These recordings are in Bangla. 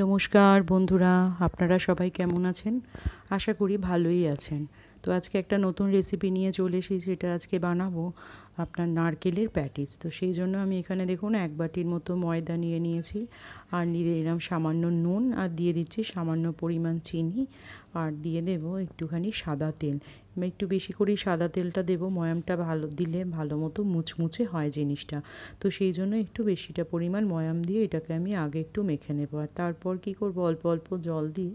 নমস্কার বন্ধুরা আপনারা সবাই কেমন আছেন আশা করি ভালোই আছেন তো আজকে একটা নতুন রেসিপি নিয়ে চলে এসেছি যেটা আজকে বানাবো আপনার নারকেলের প্যাটিস তো সেই জন্য আমি এখানে দেখুন এক বাটির মতো ময়দা নিয়ে নিয়েছি আর নিয়ে এলাম সামান্য নুন আর দিয়ে দিচ্ছি সামান্য পরিমাণ চিনি আর দিয়ে দেব একটুখানি সাদা তেল একটু বেশি করেই সাদা তেলটা দেবো ময়ামটা ভালো দিলে ভালো মতো মুচমুচে হয় জিনিসটা তো সেই জন্য একটু বেশিটা পরিমাণ ময়াম দিয়ে এটাকে আমি আগে একটু মেখে নেবো আর তারপর কি করব অল্প অল্প জল দিয়ে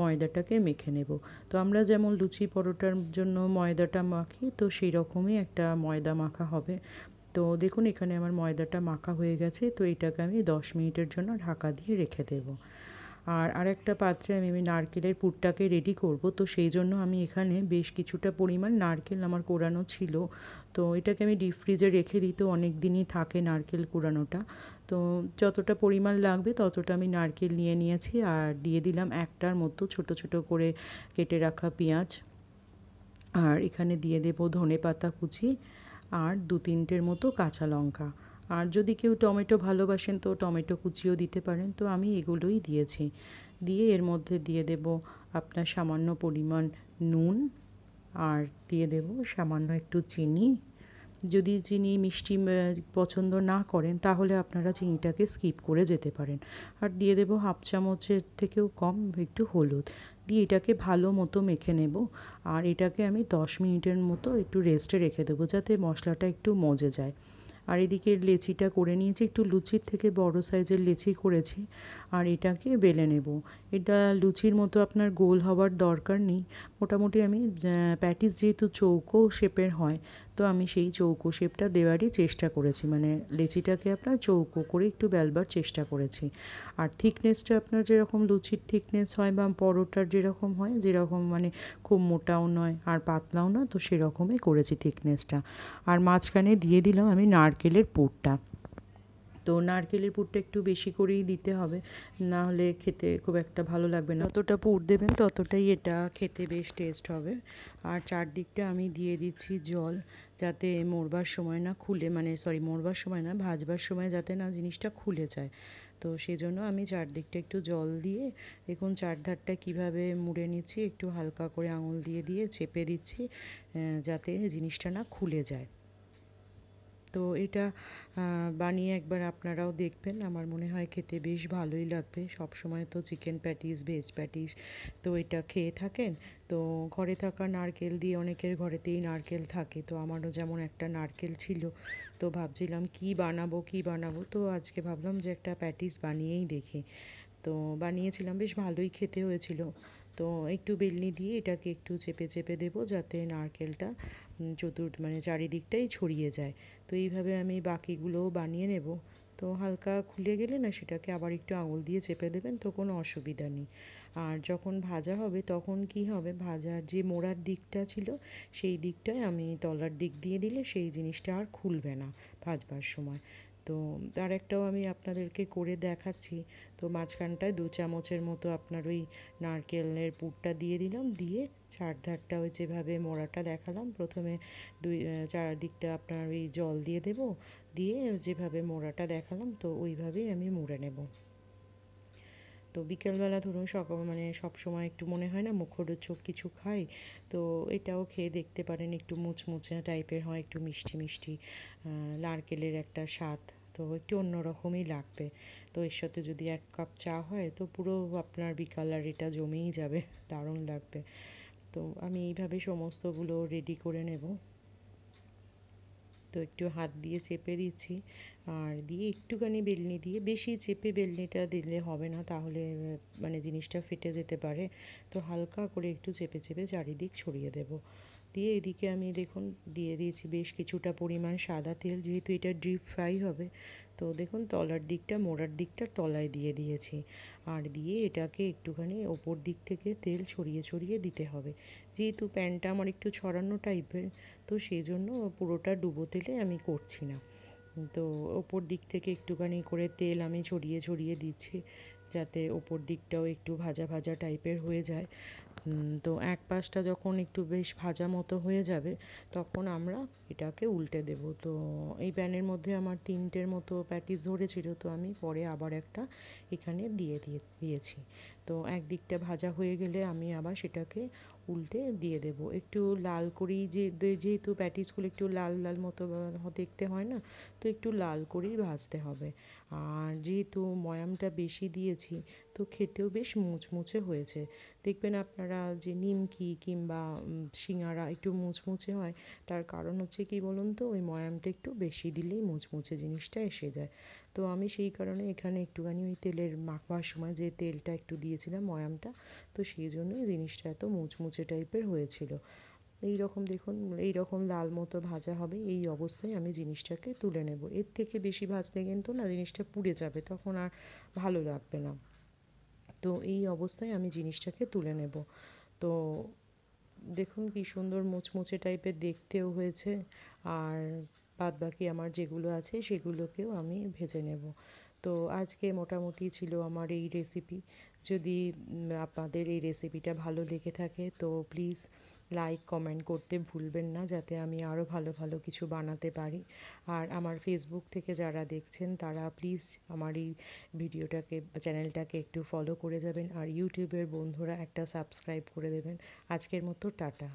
ময়দাটাকে মেখে নেব তো আমরা যেমন লুচি পরোটার জন্য ময়দাটা মাখি তো সেই রকমই একটা ময়দা মাখা হবে তো দেখুন এখানে আমার ময়দাটা মাখা হয়ে গেছে তো এটাকে আমি দশ মিনিটের জন্য ঢাকা দিয়ে রেখে দেবো আর আরেকটা পাত্রে আমি আমি নারকেলের পুরটাকে রেডি করব তো সেই জন্য আমি এখানে বেশ কিছুটা পরিমাণ নারকেল আমার কোরানো ছিল তো এটাকে আমি ডিপ ফ্রিজে রেখে দিই তো অনেক দিনই থাকে নারকেল কোরানোটা তো যতটা পরিমাণ লাগবে ততটা আমি নারকেল নিয়ে নিয়েছি আর দিয়ে দিলাম একটার মতো ছোট ছোট করে কেটে রাখা পেঁয়াজ আর এখানে দিয়ে দেব ধনে পাতা কুচি আর দু তিনটের মতো কাঁচা লঙ্কা আর যদি কেউ টমেটো ভালোবাসেন তো টমেটো কুচিও দিতে পারেন তো আমি এগুলোই দিয়েছি দিয়ে এর মধ্যে দিয়ে দেব আপনার সামান্য পরিমাণ নুন আর দিয়ে দেব সামান্য একটু চিনি যদি চিনি মিষ্টি পছন্দ না করেন তাহলে আপনারা চিনিটাকে স্কিপ করে যেতে পারেন আর দিয়ে দেবো হাফ চামচের থেকেও কম একটু হলুদ দিয়ে এটাকে ভালো মতো মেখে নেব আর এটাকে আমি দশ মিনিটের মতো একটু রেস্টে রেখে দেবো যাতে মশলাটা একটু মজে যায় আর এদিকে লেচিটা করে নিয়েছি একটু লুচির থেকে বড় সাইজের লেচি করেছি আর এটাকে বেলে নেব এটা লুচির মতো আপনার গোল হওয়ার দরকার নেই মোটামুটি আমি প্যাটিস যেহেতু চৌকো শেপের হয় তো আমি সেই চৌকো শেপটা দেওয়ারই চেষ্টা করেছি মানে লেচিটাকে আপনার চৌকো করে একটু বেলবার চেষ্টা করেছি আর থিকনেসটা আপনার যেরকম লুচির থিকনেস হয় বা পরোটার যেরকম হয় যেরকম মানে খুব মোটাও নয় আর পাতলাও না তো সেরকমই করেছি থিকনেসটা আর মাঝখানে দিয়ে দিলাম আমি নারকেলের পুরটা তো নারকেলের পুরটা একটু বেশি করেই দিতে হবে না হলে খেতে খুব একটা ভালো লাগবে না যতটা পুর দেবেন ততটাই এটা খেতে বেশ টেস্ট হবে আর চারদিকটা আমি দিয়ে দিচ্ছি জল যাতে মরবার সময় না খুলে মানে সরি মরবার সময় না ভাজবার সময় যাতে না জিনিসটা খুলে যায় তো সেজন্য আমি চারদিকটা একটু জল দিয়ে দেখুন চারধারটা কিভাবে মুড়ে নিচ্ছি একটু হালকা করে আঙুল দিয়ে দিয়ে চেপে দিচ্ছি যাতে জিনিসটা না খুলে যায় তো এটা বানিয়ে একবার আপনারাও দেখবেন আমার মনে হয় খেতে বেশ ভালোই লাগবে সব সময় তো চিকেন প্যাটিস ভেজ প্যাটিস তো এটা খেয়ে থাকেন তো ঘরে থাকা নারকেল দিয়ে অনেকের ঘরেতেই নারকেল থাকে তো আমারও যেমন একটা নারকেল ছিল তো ভাবছিলাম কি বানাবো কি বানাবো তো আজকে ভাবলাম যে একটা প্যাটিস বানিয়েই দেখি তো বানিয়েছিলাম বেশ ভালোই খেতে হয়েছিল তো একটু বেলনি দিয়ে এটাকে একটু চেপে চেপে দেব যাতে নারকেলটা চতুর মানে চারিদিকটাই ছড়িয়ে যায় তো এইভাবে আমি বাকিগুলোও বানিয়ে নেব তো হালকা খুলে গেলে না সেটাকে আবার একটু আঙুল দিয়ে চেপে দেবেন তো কোনো অসুবিধা নেই আর যখন ভাজা হবে তখন কি হবে ভাজার যে মোড়ার দিকটা ছিল সেই দিকটায় আমি তলার দিক দিয়ে দিলে সেই জিনিসটা আর খুলবে না ভাজবার সময় তো তার একটাও আমি আপনাদেরকে করে দেখাচ্ছি তো মাঝখানটায় দু চামচের মতো আপনার ওই নারকেলের পুরটা দিয়ে দিলাম দিয়ে চারধারটা ওই যেভাবে মোড়াটা দেখালাম প্রথমে দুই চারদিকটা আপনার ওই জল দিয়ে দেবো দিয়ে যেভাবে মোড়াটা দেখালাম তো ওইভাবেই আমি মুড়ে নেবো তো বিকেলবেলা ধরুন সকাল মানে সব সময় একটু মনে হয় না মুখরোচক কিছু খাই তো এটাও খেয়ে দেখতে পারেন একটু মুচমুচে টাইপের হয় একটু মিষ্টি মিষ্টি নারকেলের একটা স্বাদ তো একটু অন্যরকমই লাগবে তো এর সাথে যদি এক কাপ চা হয় তো পুরো আপনার বিকাল আর এটা জমেই যাবে দারুণ লাগবে তো আমি এইভাবে সমস্তগুলো রেডি করে নেব তো একটু হাত দিয়ে চেপে দিচ্ছি আর দিয়ে একটুখানি বেলনি দিয়ে বেশি চেপে বেলনিটা দিলে হবে না তাহলে মানে জিনিসটা ফেটে যেতে পারে তো হালকা করে একটু চেপে চেপে চারিদিক ছড়িয়ে দেব দিয়ে এদিকে আমি দেখুন দিয়ে দিয়েছি বেশ কিছুটা পরিমাণ সাদা তেল যেহেতু এটা ডিপ ফ্রাই হবে তো দেখুন তলার দিকটা মোড়ার দিকটা তলায় দিয়ে দিয়েছি আর দিয়ে এটাকে একটুখানি ওপর দিক থেকে তেল ছড়িয়ে ছড়িয়ে দিতে হবে যেহেতু প্যানটা আমার একটু ছড়ানো টাইপের তো সেই জন্য পুরোটা ডুবো তেলে আমি করছি না তো ওপর দিক থেকে একটুখানি করে তেল আমি ছড়িয়ে ছড়িয়ে দিচ্ছি যাতে ওপর দিকটাও একটু ভাজা ভাজা টাইপের হয়ে যায় তো এক পাশটা যখন একটু বেশ ভাজা মতো হয়ে যাবে তখন আমরা এটাকে উল্টে দেব তো এই প্যানের মধ্যে আমার তিনটের মতো প্যাটিস ধরেছিল তো আমি পরে আবার একটা এখানে দিয়ে দিয়ে দিয়েছি তো একদিকটা ভাজা হয়ে গেলে আমি আবার সেটাকে উল্টে দিয়ে দেব একটু লাল করেই যে যেহেতু প্যাটিসগুলো একটু লাল লাল মতো দেখতে হয় না তো একটু লাল করেই ভাজতে হবে আর যেহেতু ময়ামটা বেশি দিয়েছি তো খেতেও বেশ মুচমুচে হয়েছে দেখবেন আপনারা যে নিমকি কিংবা সিঙ্গারা একটু মুচমুচে হয় তার কারণ হচ্ছে কি বলুন তো ওই ময়ামটা একটু বেশি দিলেই মুচমুচে জিনিসটা এসে যায় তো আমি সেই কারণে এখানে একটুখানি ওই তেলের মাখবার সময় যে তেলটা একটু দিয়েছিলাম ময়ামটা তো সেই জন্যই জিনিসটা এত মুচমুচে টাইপের হয়েছিল এই রকম দেখুন এই রকম লাল মতো ভাজা হবে এই অবস্থায় আমি জিনিসটাকে তুলে নেব এর থেকে বেশি ভাজলে কিন্তু না জিনিসটা পুড়ে যাবে তখন আর ভালো লাগবে না তো এই অবস্থায় আমি জিনিসটাকে তুলে নেব তো দেখুন কি সুন্দর মুচমুচে টাইপের দেখতেও হয়েছে আর বাদ বাকি আমার যেগুলো আছে সেগুলোকেও আমি ভেজে নেব তো আজকে মোটামুটি ছিল আমার এই রেসিপি যদি আপনাদের এই রেসিপিটা ভালো লেগে থাকে তো প্লিজ লাইক কমেন্ট করতে ভুলবেন না যাতে আমি আরও ভালো ভালো কিছু বানাতে পারি আর আমার ফেসবুক থেকে যারা দেখছেন তারা প্লিজ আমার এই ভিডিওটাকে চ্যানেলটাকে একটু ফলো করে যাবেন আর ইউটিউবের বন্ধুরা একটা সাবস্ক্রাইব করে দেবেন আজকের মতো টাটা